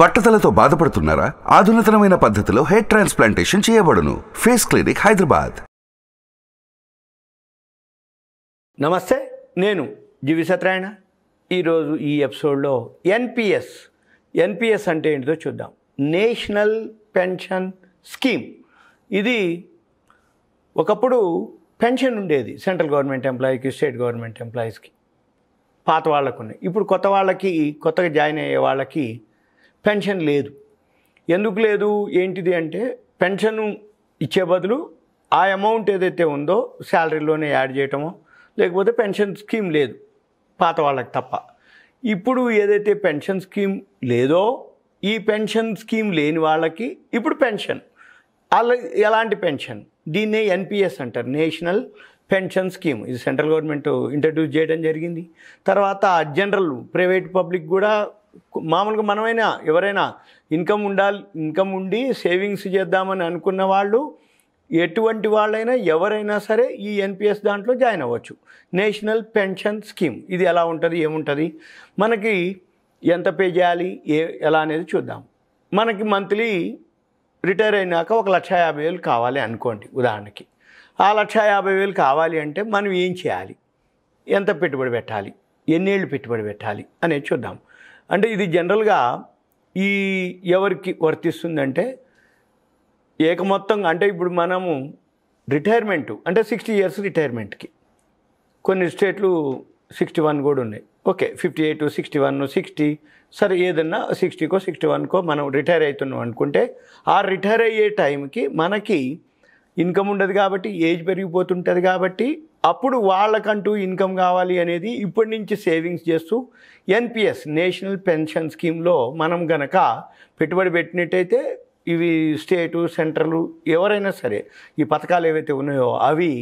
బట్టతలతో బాధపడుతున్నారా ఆధునితనమైన పద్ధతిలో హెయిర్ ట్రాన్స్ప్లాంటేషన్ చేయబడును ఫేస్ క్లినిక్ హైదరాబాద్ నమస్తే నేను జీవి సత్యనారాయణ ఈరోజు ఈ ఎపిసోడ్లో ఎన్పిఎస్ ఎన్పిఎస్ అంటే ఏంటిదో చూద్దాం నేషనల్ పెన్షన్ స్కీమ్ ఇది ఒకప్పుడు పెన్షన్ ఉండేది సెంట్రల్ గవర్నమెంట్ ఎంప్లాయీకి స్టేట్ గవర్నమెంట్ ఎంప్లాయీస్కి పాత వాళ్ళకు ఉన్నాయి ఇప్పుడు కొత్త వాళ్ళకి కొత్తగా జాయిన్ అయ్యే వాళ్ళకి పెన్షన్ లేదు ఎందుకు లేదు ఏంటిది అంటే పెన్షన్ ఇచ్చే బదులు ఆ అమౌంట్ ఏదైతే ఉందో శాలరీలోనే యాడ్ చేయటమో లేకపోతే పెన్షన్ స్కీమ్ లేదు పాత వాళ్ళకి తప్ప ఇప్పుడు ఏదైతే పెన్షన్ స్కీమ్ లేదో ఈ పెన్షన్ స్కీమ్ లేని వాళ్ళకి ఇప్పుడు పెన్షన్ అలా ఎలాంటి పెన్షన్ దీన్నే ఎన్పిఎస్ అంటారు నేషనల్ పెన్షన్ స్కీమ్ ఇది సెంట్రల్ గవర్నమెంట్ ఇంట్రడ్యూస్ చేయడం జరిగింది తర్వాత జనరల్ ప్రైవేట్ పబ్లిక్ కూడా మామూలుగా మనమైనా ఎవరైనా ఇన్కమ్ ఉండాలి ఇన్కమ్ ఉండి సేవింగ్స్ చేద్దామని అనుకున్న వాళ్ళు ఎటువంటి వాళ్ళైనా ఎవరైనా సరే ఈ ఎన్పిఎస్ దాంట్లో జాయిన్ అవ్వచ్చు నేషనల్ పెన్షన్ స్కీమ్ ఇది ఎలా ఉంటుంది ఏముంటుంది మనకి ఎంత పే చేయాలి ఏ ఎలా అనేది చూద్దాం మనకి మంత్లీ రిటైర్ అయినాక ఒక లక్ష యాభై వేలు కావాలి అనుకోండి ఉదాహరణకి ఆ లక్ష యాభై వేలు కావాలి అంటే మనం ఏం చేయాలి ఎంత పెట్టుబడి పెట్టాలి ఎన్నేళ్ళు పెట్టుబడి పెట్టాలి అనేది చూద్దాం అంటే ఇది జనరల్గా ఈ ఎవరికి వర్తిస్తుందంటే ఏకమొత్తంగా అంటే ఇప్పుడు మనము రిటైర్మెంటు అంటే సిక్స్టీ ఇయర్స్ రిటైర్మెంట్కి కొన్ని స్టేట్లు సిక్స్టీ వన్ కూడా ఉన్నాయి okay fifty eight sixty one sixty సరే ఏదన్నా సిక్స్టీకో సిక్స్టీ వన్కో మనం రిటైర్ అవుతున్నాం అనుకుంటే ఆ రిటైర్ అయ్యే టైంకి మనకి ఇన్కమ్ ఉండదు కాబట్టి ఏజ్ పెరిగిపోతుంటుంది కాబట్టి అప్పుడు వాళ్ళకంటూ ఇన్కమ్ కావాలి అనేది ఇప్పటి నుంచి సేవింగ్స్ చేస్తూ ఎన్పిఎస్ నేషనల్ పెన్షన్ స్కీమ్లో మనం గనక పెట్టుబడి పెట్టినట్టయితే ఇవి స్టేటు సెంట్రలు ఎవరైనా సరే ఈ పథకాలు ఏవైతే ఉన్నాయో అవి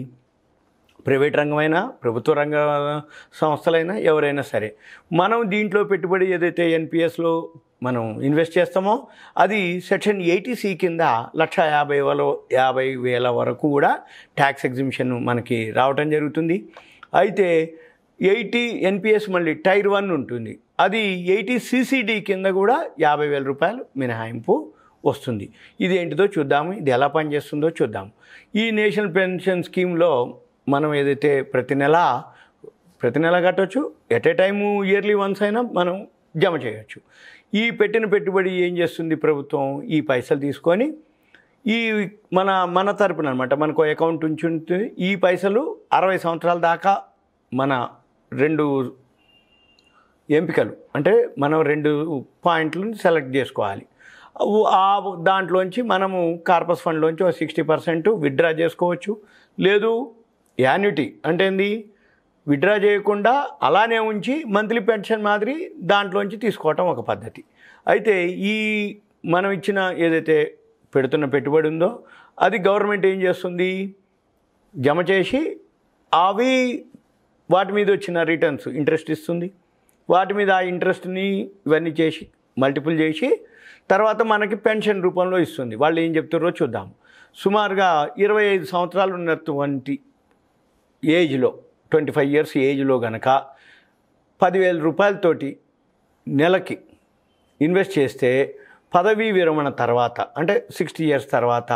ప్రైవేట్ రంగమైనా ప్రభుత్వ రంగ సంస్థలైనా ఎవరైనా సరే మనం దీంట్లో పెట్టుబడి ఏదైతే ఎన్పిఎస్లో మనం ఇన్వెస్ట్ చేస్తామో అది సెక్షన్ ఎయిటీసీ కింద లక్ష యాభై వేల యాభై వేల వరకు కూడా ట్యాక్స్ ఎగ్జిబిషన్ మనకి రావటం జరుగుతుంది అయితే ఎయిటీ ఎన్పిఎస్ మళ్ళీ టైర్ వన్ ఉంటుంది అది ఎయిటీ సీసీడీ కింద కూడా యాభై వేల రూపాయలు మినహాయింపు వస్తుంది ఇది ఏంటిదో చూద్దాము ఇది ఎలా పనిచేస్తుందో చూద్దాము ఈ నేషనల్ పెన్షన్ స్కీమ్లో మనం ఏదైతే ప్రతి నెల ప్రతి నెల కట్టచ్చు at a time yearly once అయినా మనం జమ చేయవచ్చు ఈ పెట్టిన పెట్టుబడి ఏం చేస్తుంది ప్రభుత్వం ఈ పైసలు తీసుకొని ఈ మన మన తరపున అనమాట మనకు అకౌంట్ ఉంచుంటుంది ఈ పైసలు అరవై సంవత్సరాల దాకా మన రెండు ఎంపికలు అంటే మనం రెండు పాయింట్లు సెలెక్ట్ చేసుకోవాలి ఆ దాంట్లోంచి మనము కార్పస్ ఫండ్లోంచి ఒక సిక్స్టీ పర్సెంట్ విత్డ్రా చేసుకోవచ్చు లేదు యాన్యుటీ అంటే ఏంది విత్డ్రా చేయకుండా అలానే ఉంచి మంత్లీ పెన్షన్ మాదిరి దాంట్లోంచి తీసుకోవటం ఒక పద్ధతి అయితే ఈ మనం ఇచ్చిన ఏదైతే పెడుతున్న పెట్టుబడి ఉందో అది గవర్నమెంట్ ఏం చేస్తుంది జమ చేసి అవి వాటి మీద వచ్చిన రిటర్న్స్ ఇంట్రెస్ట్ ఇస్తుంది వాటి మీద ఆ ఇంట్రెస్ట్ని ఇవన్నీ చేసి మల్టిపుల్ చేసి తర్వాత మనకి పెన్షన్ రూపంలో ఇస్తుంది వాళ్ళు ఏం చెప్తారో చూద్దాం సుమారుగా ఇరవై ఐదు సంవత్సరాలు ఉన్నటువంటి ఏజ్లో ట్వంటీ ఫైవ్ ఇయర్స్ ఏజ్లో గనక పదివేల రూపాయలతోటి నెలకి ఇన్వెస్ట్ చేస్తే పదవీ విరమణ తర్వాత అంటే సిక్స్టీ ఇయర్స్ తర్వాత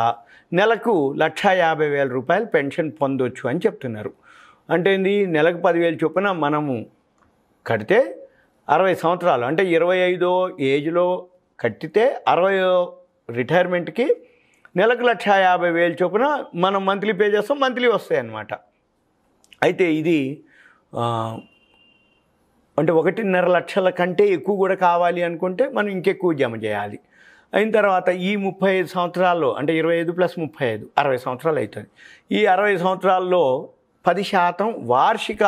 నెలకు లక్ష యాభై వేల రూపాయలు పెన్షన్ పొందొచ్చు అని చెప్తున్నారు అంటే ఏంది నెలకు పదివేలు చొప్పున మనము కడితే అరవై సంవత్సరాలు అంటే ఇరవై ఐదో ఏజ్లో కట్టితే అరవై రిటైర్మెంట్కి నెలకు లక్ష యాభై వేలు చొప్పున మనం మంత్లీ పే చేస్తాం మంత్లీ వస్తాయి అన్నమాట అయితే ఇది అంటే ఒకటిన్నర లక్షల కంటే ఎక్కువ కూడా కావాలి అనుకుంటే మనం ఇంకెక్కువ జమ చేయాలి అయిన తర్వాత ఈ ముప్పై ఐదు సంవత్సరాల్లో అంటే ఇరవై ఐదు ప్లస్ ముప్పై ఐదు అరవై సంవత్సరాలు అవుతుంది ఈ అరవై సంవత్సరాల్లో పది శాతం వార్షిక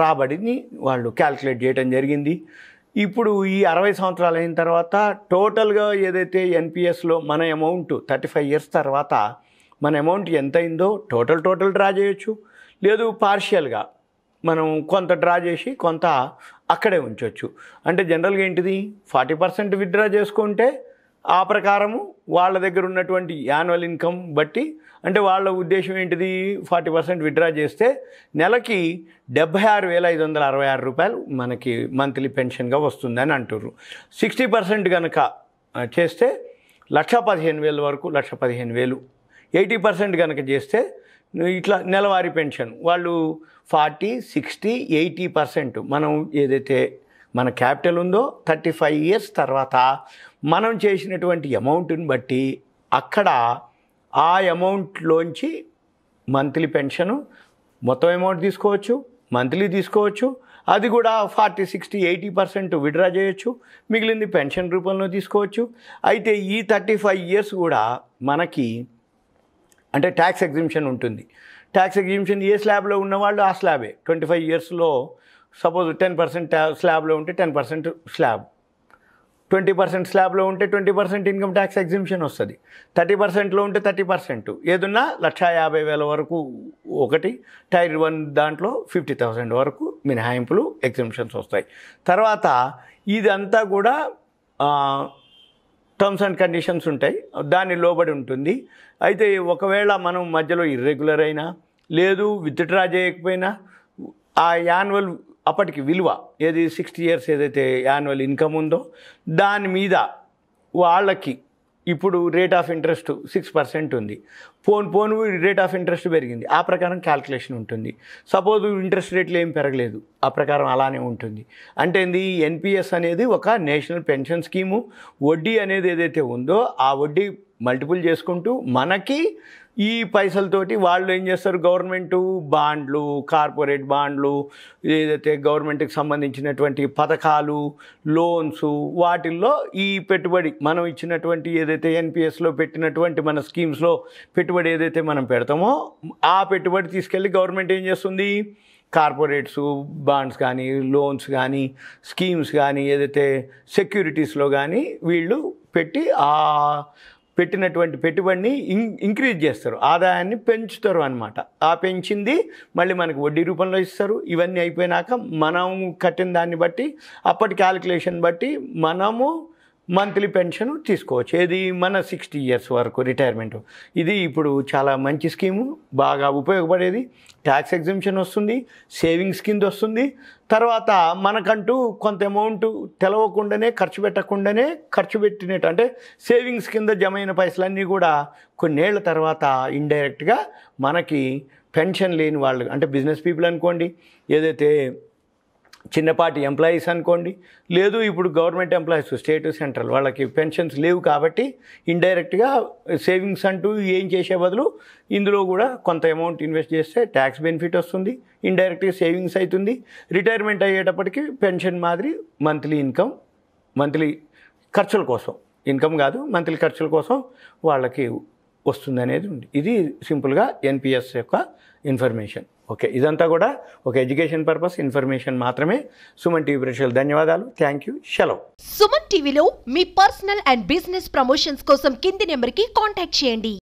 రాబడిని వాళ్ళు క్యాల్కులేట్ చేయడం జరిగింది ఇప్పుడు ఈ అరవై సంవత్సరాలు అయిన తర్వాత టోటల్గా ఏదైతే ఎన్పిఎస్లో మన అమౌంట్ థర్టీ ఫైవ్ ఇయర్స్ తర్వాత మన అమౌంట్ ఎంత అయిందో టోటల్ టోటల్ డ్రా చేయొచ్చు లేదు పార్షియల్గా మనం కొంత డ్రా చేసి కొంత అక్కడే ఉంచవచ్చు అంటే జనరల్గా ఏంటిది ఫార్టీ పర్సెంట్ విత్డ్రా చేసుకుంటే ఆ ప్రకారము వాళ్ళ దగ్గర ఉన్నటువంటి యాన్యువల్ ఇన్కమ్ బట్టి అంటే వాళ్ళ ఉద్దేశం ఏంటిది ఫార్టీ పర్సెంట్ విత్డ్రా చేస్తే నెలకి డెబ్బై ఆరు వేల ఐదు వందల అరవై ఆరు రూపాయలు మనకి మంత్లీ పెన్షన్గా వస్తుందని అంటుర్రు సిక్స్టీ పర్సెంట్ కనుక చేస్తే లక్ష పదిహేను వేల వరకు లక్ష పదిహేను వేలు ఎయిటీ పర్సెంట్ కనుక చేస్తే ఇట్లా నెలవారీ పెన్షన్ వాళ్ళు ఫార్టీ సిక్స్టీ ఎయిటీ పర్సెంట్ మనం ఏదైతే మన క్యాపిటల్ ఉందో థర్టీ ఫైవ్ ఇయర్స్ తర్వాత మనం చేసినటువంటి అమౌంట్ని బట్టి అక్కడ ఆ అమౌంట్లోంచి మంత్లీ పెన్షను మొత్తం అమౌంట్ తీసుకోవచ్చు మంత్లీ తీసుకోవచ్చు అది కూడా forty sixty eighty percent withdraw చేయొచ్చు మిగిలింది పెన్షన్ రూపంలో తీసుకోవచ్చు అయితే ఈ థర్టీ ఫైవ్ ఇయర్స్ కూడా మనకి అంటే ట్యాక్స్ ఎగ్జిబిషన్ ఉంటుంది ట్యాక్స్ ఎగ్జిబిషన్ ఏ స్లాబ్లో ఉన్నవాళ్ళు ఆ స్లాబే ట్వంటీ ఫైవ్ ఇయర్స్లో సపోజ్ టెన్ పర్సెంట్ స్లాబ్లో ఉంటే ten percent slab twenty percent స్లాబ్లో ఉంటే twenty percent income tax exhibition వస్తుంది థర్టీ పర్సెంట్లో ఉంటే థర్టీ పర్సెంట్ ఏదున్నా లక్ష యాభై వేల వరకు ఒకటి టైర్ వన్ దాంట్లో ఫిఫ్టీ థౌసండ్ వరకు మినహాయింపులు ఎగ్జిబిషన్స్ వస్తాయి తర్వాత ఇదంతా కూడా టర్మ్స్ అండ్ కండిషన్స్ ఉంటాయి దాన్ని లోబడి ఉంటుంది అయితే ఒకవేళ మనం మధ్యలో ఇర్రెగ్యులర్ అయినా లేదు విత్డ్రా చేయకపోయినా ఆ యాన్యువల్ అప్పటికి విలువ ఏది సిక్స్టీ ఇయర్స్ ఏదైతే యాన్యువల్ ఇన్కమ్ ఉందో దాని మీద వాళ్ళకి ఇప్పుడు rate of interest six percent ఉంది పోన్ ఫోన్ రేట్ ఆఫ్ ఇంట్రెస్ట్ పెరిగింది ఆ ప్రకారం క్యాల్కులేషన్ ఉంటుంది సపోజ్ ఇంట్రెస్ట్ రేట్లు ఏం పెరగలేదు ఆ ప్రకారం అలానే ఉంటుంది అంటే ఇది ఎన్పిఎస్ అనేది ఒక నేషనల్ పెన్షన్ స్కీము వడ్డీ అనేది ఏదైతే ఉందో ఆ వడ్డీ మల్టిపుల్ చేసుకుంటూ మనకి ఈ పైసలతోటి వాళ్ళు ఏం చేస్తారు గవర్నమెంట్ బాండ్లు కార్పొరేట్ బాండ్లు ఏదైతే గవర్నమెంట్కి సంబంధించినటువంటి పథకాలు లోన్స్ వాటిల్లో ఈ పెట్టుబడి మనం ఇచ్చినటువంటి ఏదైతే ఎన్పిఎస్లో పెట్టినటువంటి మన స్కీమ్స్లో పెట్టుబడి ఏదైతే మనం పెడతామో ఆ పెట్టుబడి తీసుకెళ్ళి గవర్నమెంట్ ఏం చేస్తుంది కార్పొరేట్స్ బాండ్స్ కానీ లోన్స్ కానీ స్కీమ్స్ కానీ ఏదైతే సెక్యూరిటీస్లో కానీ వీళ్ళు పెట్టి ఆ పెట్టినటువంటి పెట్టుబడిని ఇన్ ఇంక్రీజ్ చేస్తారు ఆదాయాన్ని పెంచుతారు అనమాట ఆ పెంచింది మళ్ళీ మనకు వడ్డీ రూపంలో ఇస్తారు ఇవన్నీ అయిపోయినాక మనం కట్టిన దాన్ని బట్టి అప్పటి క్యాలిక్యులేషన్ బట్టి మనము మంత్లీ పెన్షన్ తీసుకోవచ్చు ఏది మన సిక్స్టీ ఇయర్స్ వరకు రిటైర్మెంట్ ఇది ఇప్పుడు చాలా మంచి స్కీము బాగా ఉపయోగపడేది ట్యాక్స్ ఎగ్జిబిషన్ వస్తుంది సేవింగ్స్ కింద వస్తుంది తర్వాత మనకంటూ కొంత అమౌంట్ తెలవకుండానే ఖర్చు పెట్టకుండానే ఖర్చు పెట్టినట్టు అంటే సేవింగ్స్ కింద జమ అయిన పైసలన్నీ కూడా కొన్నేళ్ల తర్వాత ఇండైరెక్ట్గా మనకి పెన్షన్ లేని వాళ్ళు అంటే బిజినెస్ పీపుల్ అనుకోండి ఏదైతే చిన్నపాటి ఎంప్లాయీస్ అనుకోండి లేదు ఇప్పుడు గవర్నమెంట్ ఎంప్లాయీస్ స్టేట్ సెంట్రల్ వాళ్ళకి పెన్షన్స్ లేవు కాబట్టి ఇండైరెక్ట్గా సేవింగ్స్ అంటూ ఏం చేసే బదులు ఇందులో కూడా కొంత అమౌంట్ ఇన్వెస్ట్ చేస్తే ట్యాక్స్ బెనిఫిట్ వస్తుంది ఇండైరెక్ట్గా సేవింగ్స్ అవుతుంది రిటైర్మెంట్ అయ్యేటప్పటికి పెన్షన్ మాదిరి మంత్లీ ఇన్కమ్ మంత్లీ ఖర్చుల కోసం ఇన్కమ్ కాదు మంత్లీ ఖర్చుల కోసం వాళ్ళకి వస్తుంది అనేది ఉంది ఇది సింపుల్గా ఎన్పిఎస్ యొక్క ఇన్ఫర్మేషన్ ఓకే ఇదంతా కూడా ఒక ఎడ్యుకేషన్ పర్పస్ ఇన్ఫర్మేషన్ మాత్రమే సుమన్ టీవీ ప్రేక్షకులు ధన్యవాదాలు థ్యాంక్ యూ సెలవు సుమన్ టీవీలో మీ పర్సనల్ అండ్ బిజినెస్ ప్రమోషన్స్ కోసం కింది నెంబర్కి కాంటాక్ట్ చేయండి